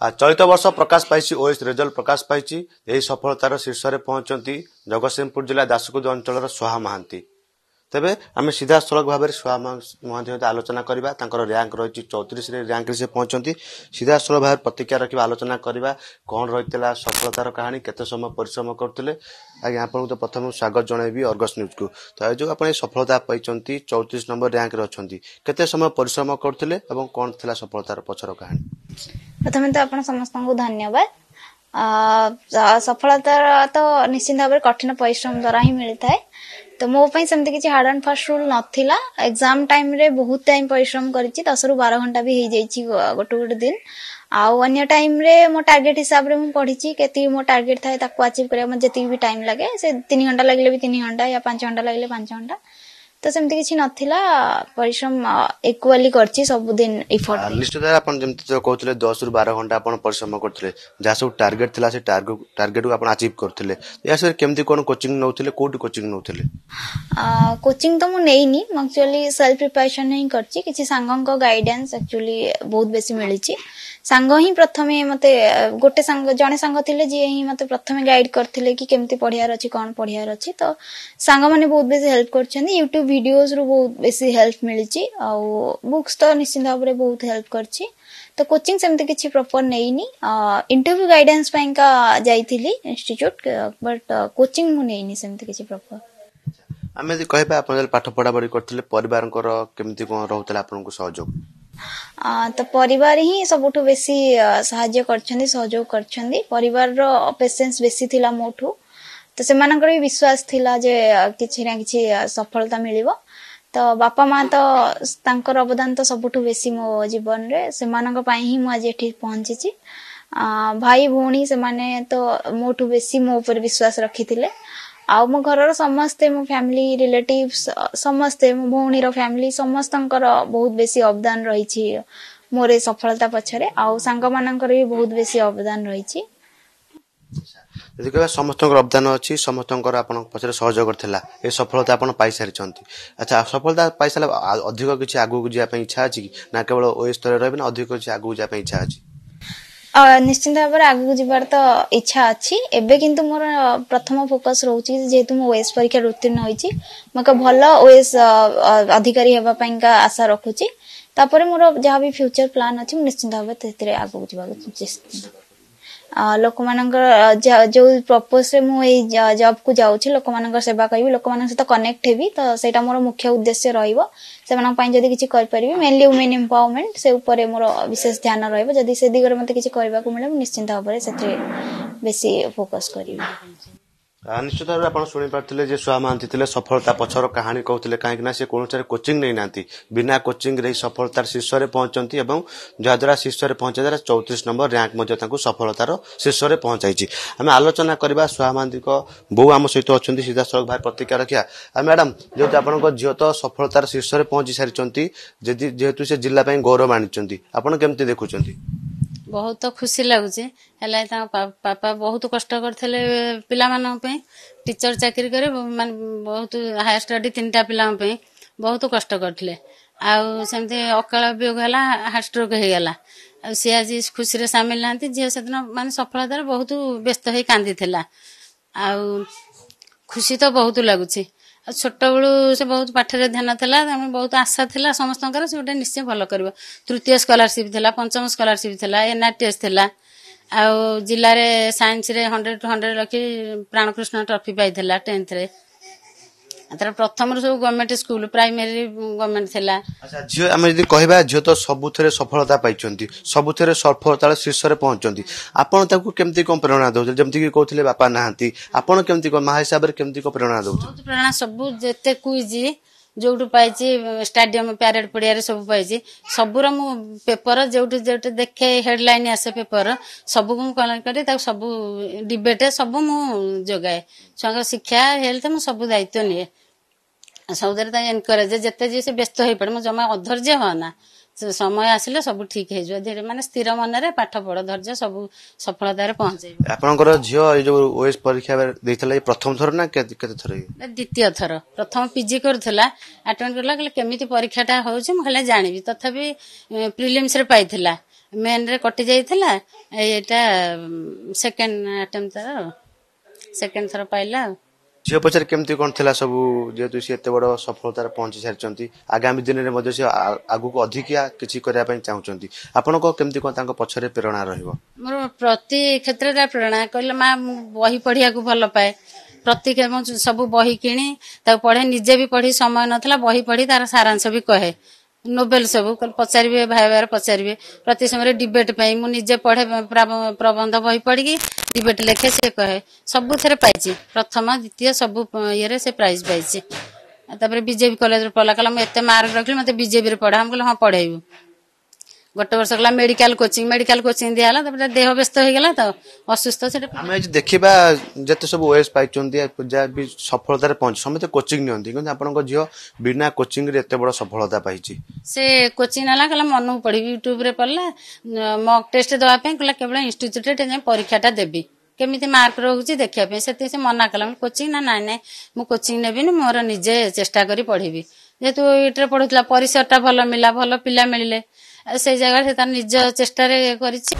ଆ ଚଳିତ ବର୍ଷ ପ୍ରକାଶ ପାଇଛି ଓଏସ୍ ରେଜଲ୍ଟ ପ୍ରକାଶ ପାଇଛି ଏହି ସଫଳତାର ଶୀର୍ଷରେ ପହଞ୍ଚନ୍ତି ଜଗତସିଂହପୁର ଜିଲ୍ଲା ଦାସକୁଦ ଅଞ୍ଚଳର ସୁହା ମହାନ୍ତି ତେବେ ଆମେ ସିଧାସଳଖ ଭାବରେ ସୁହା ମହାନ୍ତି ସହିତ ଆଲୋଚନା କରିବା ତାଙ୍କର ର୍ୟାଙ୍କ ରହିଛି ଚଉତିରିଶରେ ର୍ୟାଙ୍କରେ ସେ ପହଞ୍ଚନ୍ତି ସିଧାସଳଖ ଭାବରେ ପ୍ରତିକ୍ରିୟା ରଖିବା ଆଲୋଚନା କରିବା କ'ଣ ରହିଥିଲା ସଫଳତାର କାହାଣୀ କେତେ ସମୟ ପରିଶ୍ରମ କରୁଥିଲେ ଆଜ୍ଞା ଆପଣଙ୍କୁ ତ ପ୍ରଥମେ ସ୍ୱାଗତ ଜଣାଇବି ଅର୍ଗସ୍ ନ୍ୟୁଜ୍କୁ ତ ଏ ଯେଉଁ ଆପଣ ଏ ସଫଳତା ପାଇଛନ୍ତି ଚଉତିରିଶ ନମ୍ବର ର୍ୟାଙ୍କରେ ଅଛନ୍ତି କେତେ ସମୟ ପରିଶ୍ରମ କରୁଥିଲେ ଏବଂ କ'ଣ ଥିଲା ସଫଳତାର ପଛର କାହାଣୀ ପ୍ରଥମେ ତ ଆପଣ ସମସ୍ତଙ୍କୁ ଧନ୍ୟବାଦ ସଫଳତା ତ ନିଶ୍ଚିନ୍ତ ଭାବରେ କଠିନ ପରିଶ୍ରମ ଦ୍ୱାରା ହିଁ ମିଳିଥାଏ ତ ମୋ ପାଇଁ ସେମିତି କିଛି ହାର୍ଡ ଆଣ୍ଡ ଫାଷ୍ଟ ରୁଲ୍ ନଥିଲା ଏକ୍ଜାମ୍ ଟାଇମ୍ରେ ବହୁତ ଟାଇମ୍ ପରିଶ୍ରମ କରିଛି ଦଶରୁ ବାର ଘଣ୍ଟା ବି ହେଇଯାଇଛି ଗୋଟେ ଗୋଟେ ଦିନ ଆଉ ଅନ୍ୟ ଟାଇମ୍ରେ ମୋ ଟାର୍ଗେଟ୍ ହିସାବରେ ମୁଁ ପଢ଼ିଛି କେତିକି ମୋ ଟାର୍ଗେଟ୍ ଥାଏ ତାକୁ ଆଚିଭ୍ କରିବା ମୋତେ ଯେତିକି ବି ଟାଇମ୍ ଲାଗେ ସେ ତିନି ଘଣ୍ଟା ଲାଗିଲେ ବି ତିନି ଘଣ୍ଟା ୟା ପାଞ୍ଚ ଘଣ୍ଟା ଲାଗିଲେ ପାଞ୍ଚ ଘଣ୍ଟା ତ ସେମିତି କିଛି ନଥିଲା ପରିଶ୍ରମ ଇକ୍ୱାଲି କରିଛି ସବୁଦିନ ଇଫର୍ଟ ନିଶ୍ଚିତ ଆପଣ ଯେମିତି କହୁଥିଲେ ଦଶରୁ ବାର ଘଣ୍ଟା ଆପଣ ପରିଶ୍ରମ କରୁଥିଲେ ଯାହା ସବୁ ଟାର୍ଗେଟ ଥିଲା ସେ ଟାର୍ଗେଟକୁ ଆପଣ ଆଚିଭ୍ କରୁଥିଲେ ଏହା ସହିତ କେମିତି କ'ଣ କୋଚିଂ ନେଉଥିଲେ କୋଉଠି କୋଚିଂ ନେଉଥିଲେ କୋଚିଂ ତ ମୁଁ ନେଇନି ମୁଁ ଆକ୍ଚୁଆଲି ସେଲ୍ଫ ପ୍ରିପାରେସନ୍ ହିଁ କରିଛି କିଛି ସାଙ୍ଗଙ୍କ ଗାଇଡେନ୍ସ ଆକ୍ଚୁଆଲି ବହୁତ ବେଶୀ ମିଳିଛି ସାଙ୍ଗ ହିଁ ପ୍ରଥମେ ମୋତେ ଗୋଟେ ସାଙ୍ଗ ଜଣେ ସାଙ୍ଗ ଥିଲେ ଯିଏ ହିଁ ମୋତେ ପ୍ରଥମେ ଗାଇଡ଼ କରିଥିଲେ କି କେମିତି ପଢ଼ିବାର ଅଛି କ'ଣ ପଢ଼ିବାର ଅଛି ତ ସାଙ୍ଗମାନେ ବହୁତ ବେଶୀ ହେଲ୍ପ କରିଛନ୍ତି ୟୁଟ୍ୟୁବ୍ ଭିଡ଼ିଓଜରୁ ବହୁତ ବେଶୀ ହେଲ୍ପ ମିଳିଛି ଆଉ ବୁକ୍ସ ତ ନିଶ୍ଚିନ୍ତ ଭାବରେ ବହୁତ ହେଲ୍ପ କରିଛି ତ କୋଚିଂ ସେମିତି କିଛି ପ୍ରପର୍ ନେଇନି ଇଣ୍ଟରଭ୍ୟୁ ଗାଇଡେନ୍ସ ପାଇଁକା ଯାଇଥିଲି ଇନଷ୍ଟିଚ୍ୟୁଟ୍ ବଟ୍ କୋଚିଂ ମୁଁ ନେଇନି ସେମିତି କିଛି ପ୍ରପର୍ ଆମେ ଯଦି କହିବା ଆପଣ ଯେତେବେଳେ ପାଠ ପଢ଼ାପଢ଼ି କରିଥିଲେ ପରିବାରଙ୍କର କେମିତି କ'ଣ ରହୁଥିଲା ଆପଣଙ୍କୁ ସହଯୋଗ ତ ପରିବାର ହିଁ ସବୁଠୁ ବେଶୀ ସାହାଯ୍ୟ କରିଛନ୍ତି ସହଯୋଗ କରିଛନ୍ତି ପରିବାରର ପେସେନ୍ସ ବେଶୀ ଥିଲା ମୋଠୁ ତ ସେମାନଙ୍କର ବି ବିଶ୍ୱାସ ଥିଲା ଯେ କିଛି ନା କିଛି ସଫଳତା ମିଳିବ ତ ବାପା ମା ତ ତାଙ୍କର ଅବଦାନ ତ ସବୁଠୁ ବେଶୀ ମୋ ଜୀବନରେ ସେମାନଙ୍କ ପାଇଁ ହିଁ ମୁଁ ଆଜି ଏଠି ପହଞ୍ଚିଛି ଭାଇ ଭଉଣୀ ସେମାନେ ତ ମୋ ଠୁ ବେଶୀ ମୋ ଉପରେ ବିଶ୍ୱାସ ରଖିଥିଲେ ଆଉ ମୋ ଘରର ସମସ୍ତେ ମୋ ଫ୍ୟାମିଲି ରିଲେଟିଭ ସମସ୍ତେ ମୋ ଭଉଣୀର ଫ୍ୟାମିଲି ସମସ୍ତଙ୍କର ବହୁତ ବେଶୀ ଅବଦାନ ରହିଛି ମୋର ସଫଳତା ପଛରେ ଆଉ ସାଙ୍ଗମାନଙ୍କର ବି ବହୁତ ବେଶୀ ଅବଦାନ ରହିଛି ଯଦି କହିବା ସମସ୍ତଙ୍କର ଅବଦାନ ଅଛି ସମସ୍ତଙ୍କର ଆପଣଙ୍କ ପଛରେ ସହଯୋଗ ଥିଲା ଏ ସଫଳତା ଆପଣ ପାଇସାରିଛନ୍ତି ଆଚ୍ଛା ସଫଳତା ପାଇସାରିଲା ଅଧିକ କିଛି ଆଗକୁ ଯିବା ପାଇଁ ଇଚ୍ଛା ଅଛି କି ନା କେବଳ ଓଏ ସ୍ତରରେ ରହିବେ ନା ଅଧିକ କିଛି ଆଗକୁ ଯିବା ପାଇଁ ଇଚ୍ଛା ଅଛି ନିଶ୍ଚିନ୍ତ ଭାବରେ ଆଗକୁ ଯିବାର ତ ଇଚ୍ଛା ଅଛି ଏବେ କିନ୍ତୁ ମୋର ପ୍ରଥମ ଫୋକସ୍ ରହୁଛି ଯେହେତୁ ମୁଁ ଓଏସ୍ ପରୀକ୍ଷାରେ ଉତ୍ତୀର୍ଣ୍ଣ ହୋଇଛି ମୁଁ ଏକ ଭଲ ଓଏସ୍ ଅଧିକାରୀ ହେବା ପାଇଁକା ଆଶା ରଖୁଛି ତାପରେ ମୋର ଯାହା ବି ଫ୍ୟୁଚର ପ୍ଲାନ୍ ଅଛି ମୁଁ ନିଶ୍ଚିନ୍ତ ଭାବେ ସେଥିରେ ଆଗକୁ ଯିବାକୁ ଚେଷ୍ଟା ଲୋକମାନଙ୍କର ଯୋଉ ପ୍ରପୋଜରେ ମୁଁ ଏଇ ଜବ୍କୁ ଯାଉଛି ଲୋକମାନଙ୍କର ସେବା କରିବି ଲୋକମାନଙ୍କ ସହିତ କନେକ୍ଟ ହେବି ତ ସେଇଟା ମୋର ମୁଖ୍ୟ ଉଦ୍ଦେଶ୍ୟ ରହିବ ସେମାନଙ୍କ ପାଇଁ ଯଦି କିଛି କରିପାରିବି ମେନଲି ୱିମେନ୍ ଏମ୍ପାୱାରମେଣ୍ଟ ସେ ଉପରେ ମୋର ବିଶେଷ ଧ୍ୟାନ ରହିବ ଯଦି ସେ ଦିଗରେ ମୋତେ କିଛି କରିବାକୁ ମିଳେ ମୁଁ ନିଶ୍ଚିନ୍ତ ଭାବରେ ସେଥିରେ ବେଶୀ ଫୋକସ୍ କରିବି ନିଶ୍ଚିତ ଭାବରେ ଆପଣ ଶୁଣିପାରିଥିଲେ ଯେ ସୁଆ ମହାନ୍ତି ଥିଲେ ସଫଳତା ପଛର କାହାଣୀ କହୁଥିଲେ କାହିଁକି ନା ସେ କୌଣସି କୋଚିଂ ନେଇନାହାନ୍ତି ବିନା କୋଚିଂରେ ଏହି ସଫଳତାର ଶୀର୍ଷରେ ପହଞ୍ଚନ୍ତି ଏବଂ ଯାହାଦ୍ୱାରା ଶୀର୍ଷରେ ପହଞ୍ଚିବା ଦ୍ୱାରା ଚଉତିରିଶ ନମ୍ବର ର୍ୟାଙ୍କ ମଧ୍ୟ ତାଙ୍କୁ ସଫଳତାର ଶୀର୍ଷରେ ପହଞ୍ଚାଇଛି ଆମେ ଆଲୋଚନା କରିବା ସୁଆ ମହାନ୍ତିଙ୍କ ବୋଉ ଆମ ସହିତ ଅଛନ୍ତି ସିଧାସଳଖ ଭାଇ ପ୍ରତିକ୍ରିୟା ରଖିବା ଆଉ ମ୍ୟାଡ଼ାମ ଯେହେତୁ ଆପଣଙ୍କ ଝିଅ ତ ସଫଳତାର ଶୀର୍ଷରେ ପହଞ୍ଚି ସାରିଛନ୍ତି ଯେହେତୁ ସେ ଜିଲ୍ଲା ପାଇଁ ଗୌରବ ଆଣିଛନ୍ତି ଆପଣ କେମିତି ଦେଖୁଛନ୍ତି ବହୁତ ଖୁସି ଲାଗୁଛି ହେଲେ ତାଙ୍କ ବାପା ବହୁତ କଷ୍ଟ କରିଥିଲେ ପିଲାମାନଙ୍କ ପାଇଁ ଟିଚର ଚାକିରି କରି ମାନେ ବହୁତ ହାୟର ଷ୍ଟଡି ତିନିଟା ପିଲାଙ୍କ ପାଇଁ ବହୁତ କଷ୍ଟ କରିଥିଲେ ଆଉ ସେମିତି ଅକାଳ ବିୟୋଗ ହେଲା ହାର୍ଟ ଷ୍ଟ୍ରୋକ୍ ହେଇଗଲା ଆଉ ସିଏ ଆଜି ଖୁସିରେ ସାମିଲ ନାହାନ୍ତି ଝିଅ ସେଦିନ ମାନେ ସଫଳତାରେ ବହୁତ ବ୍ୟସ୍ତ ହେଇ କାନ୍ଦିଥିଲା ଆଉ ଖୁସି ତ ବହୁତ ଲାଗୁଛି ଆଉ ଛୋଟବେଳୁ ସେ ବହୁତ ପାଠରେ ଧ୍ୟାନ ଥିଲା ଆମେ ବହୁତ ଆଶା ଥିଲା ସମସ୍ତଙ୍କର ସେ ଗୋଟେ ନିଶ୍ଚୟ ଭଲ କରିବ ତୃତୀୟ ସ୍କଲାରସିପ୍ ଥିଲା ପଞ୍ଚମ ସ୍କଲାରସିପ୍ ଥିଲା ଏନ୍ଆର୍ଟିଏସ୍ ଥିଲା ଆଉ ଜିଲ୍ଲାରେ ସାଇନ୍ସରେ ହଣ୍ଡ୍ରେଡ଼ ଟୁ ହଣ୍ଡ୍ରେଡ଼ ରଖି ପ୍ରାଣକୃଷ୍ଣ ଟ୍ରଫି ପାଇଥିଲା ଟେନ୍ଥରେ ତାର ପ୍ରଥମରୁ ସବୁ ଗଭର୍ଣ୍ଣମେଣ୍ଟ ସ୍କୁଲ ପ୍ରାଇମେରୀ ଗଭର୍ଣ୍ଣମେଣ୍ଟ ଥିଲା ଝିଅ ଆମେ ଯଦି କହିବା ଝିଅ ତ ସବୁଥିରେ ସଫଳତା ପାଇଛନ୍ତି ସବୁଥିରେ ସଫଳତା ଶୀର୍ଷରେ ପହଞ୍ଚନ୍ତି ଆପଣ ତାକୁ କେମିତି କ'ଣ ପ୍ରେରଣା ଦେଉଥିଲେ ଯେମିତିକି କହୁଥିଲେ ବାପା ନାହାନ୍ତି ଆପଣ କେମିତି କ'ଣ ମା ହିସାବରେ କେମିତି କ'ଣ ପ୍ରେରଣା ଦେଉଛନ୍ତି ପ୍ରେରଣା ସବୁ ଯେତେ କୁଇଜ ଯୋଉଠୁ ପାଇଛି ଷ୍ଟାଡିୟମ ପ୍ୟାରେଡ୍ ପଡ଼ିଆରେ ସବୁ ପାଇଛି ସବୁର ମୁଁ ପେପର ଯେଉଁଠି ଯେଉଁଠି ଦେଖେ ହେଡ଼ଲାଇନ୍ ଆସେ ପେପର ସବୁକୁ ମୁଁ କଲେକ୍ଟ କରେ ତାକୁ ସବୁ ଡିବେଟ୍ ସବୁ ମୁଁ ଯୋଗାଏ ଛୁଆଙ୍କ ଶିକ୍ଷା ହେଲେ ମୁଁ ସବୁ ଦାୟିତ୍ୱ ନିଏ ସବୁଥିରେ ତାଙ୍କ ଏନକରେଜ ଯେତେ ଯିଏ ସେ ବ୍ୟସ୍ତ ହେଇପଡ଼େ ମୁଁ ଜମା ଅଧର୍ଯ୍ୟ ହୁଅନା ସମୟ ଆସିଲେ ସବୁ ଠିକ ହେଇଯିବ ଧୀରେ ମାନେ ସ୍ଥିର ମନରେ ପାଠ ପଢ ଧୈର୍ଯ୍ୟ ସବୁ ସଫଳତାରେ ପହଞ୍ଚେଇବ ଆପଣଙ୍କର ଝିଅ ଏଇ ଯୋଉ ଓଏସ ପରୀକ୍ଷା ଦେଇଥିଲା ପ୍ରଥମ ଥର ନା କେତେ ଥର ଦ୍ୱିତୀୟ ଥର ପ୍ରଥମ ପିଜି କରୁଥିଲା ଆଟେଣ୍ଡ କରିଲା କହିଲେ କେମିତି ପରୀକ୍ଷାଟା ହଉଛି ମୁଁ ହେଲେ ଜାଣିବି ତଥାପି ପ୍ରିଲିମ୍ସରେ ପାଇଥିଲା ମେନ୍ରେ କଟିଯାଇଥିଲା ଏଇଟା ସେକେଣ୍ଡ ଆଟେମ୍ପ୍ଟ ସେକେଣ୍ଡ ଥର ପାଇଲା ଆଉ ଝିଅ ପଛରେ କେମିତି କ'ଣ ଥିଲା ସବୁ ଯେହେତୁ ସେ ଏତେ ବଡ଼ ସଫଳତାରେ ପହଞ୍ଚି ସାରିଛନ୍ତି ଆଗାମୀ ଦିନରେ ମଧ୍ୟ ସେ ଆଗକୁ ଅଧିକା କିଛି କରିବା ପାଇଁ ଚାହୁଁଛନ୍ତି ଆପଣଙ୍କ କେମିତି କ'ଣ ତାଙ୍କ ପଛରେ ପ୍ରେରଣା ରହିବ ମୋର ପ୍ରତି କ୍ଷେତ୍ରରେ ପ୍ରେରଣା କହିଲେ ମା ମୁଁ ବହି ପଢ଼ିବାକୁ ଭଲ ପାଏ ପ୍ରତି ସବୁ ବହି କିଣି ତାକୁ ପଢ଼େ ନିଜେ ବି ପଢ଼ି ସମୟ ନଥିଲା ବହି ପଢ଼ି ତାର ସାରାଂଶ ବି କହେ ନୋବେଲ ସବୁ ପଚାରିବେ ଭାଇ ଭାଇ ପଚାରିବେ ପ୍ରତି ସମୟରେ ଡିବେଟ୍ ପାଇଁ ମୁଁ ନିଜେ ପଢ଼େ ପ୍ରବନ୍ଧ ବହି ପଢ଼ିକି ଡିବେଟ୍ ଲେଖେ ସେ କହେ ସବୁଥିରେ ପାଇଛି ପ୍ରଥମ ଦ୍ୱିତୀୟ ସବୁ ଇଏରେ ସେ ପ୍ରାଇଜ୍ ପାଇଛି ତାପରେ ବିଜେପି କଲେଜରେ ପଢ଼ିଲା କହିଲା ମୁଁ ଏତେ ମାର୍କ ରଖିଲି ମୋତେ ବିଜେପିରେ ପଢ଼ା ମୁଁ କହିଲି ହଁ ପଢ଼େଇବୁ ଗୋଟେ ବର୍ଷ ଗଲା ମେଡିକାଲ କୋଚିଂ ମେଡିକାଲ କୋଚିଂ ଦିଆହେଲା ତାପରେ ଦେହ ବ୍ୟସ୍ତ ହେଇଗଲା ତ ଅସୁସ୍ଥ ସେଟା ଆମେ ଦେଖିବା ଯେତେ ସବୁ ୱେସ୍ ପାଇଛନ୍ତି ପୂଜା ବି ସଫଳତାରେ ପହଞ୍ଚି ସମସ୍ତେ କୋଚିଂ ନିଅନ୍ତି କିନ୍ତୁ ଆପଣଙ୍କ ଝିଅ ବିନା କୋଚିଂରେ ଏତେ ବଡ ସଫଳତା ପାଇଛି ସେ କୋଚିଂ ନେଲା କହିଲା ମନକୁ ପଢିବି ୟୁଟ୍ୟୁବରେ ପଡିଲା ମକ୍ ଟେଷ୍ଟ ଦେବା ପାଇଁ କହିଲା କେବଳ ଇନଷ୍ଟିଚ୍ୟୁଟରେ ପରୀକ୍ଷାଟା ଦେବି କେମିତି ମାର୍କ ରହୁଛି ଦେଖିବା ପାଇଁ ସେଥିପାଇଁ ସେ ମନା କଲା କୋଚିଂ ନା ନାଇଁ ନାଇଁ ମୁଁ କୋଚିଂ ନେବିନି ମୋର ନିଜେ ଚେଷ୍ଟା କରି ପଢିବି ଯେହେତୁ ଏଇଟାରେ ପଢୁଥିଲା ପରିସରଟା ଭଲ ମିଳିଲା ଭଲ ପିଲା ମିଳିଲେ সেই জায়গাটা তার নিজ চেষ্টারে କରିଛି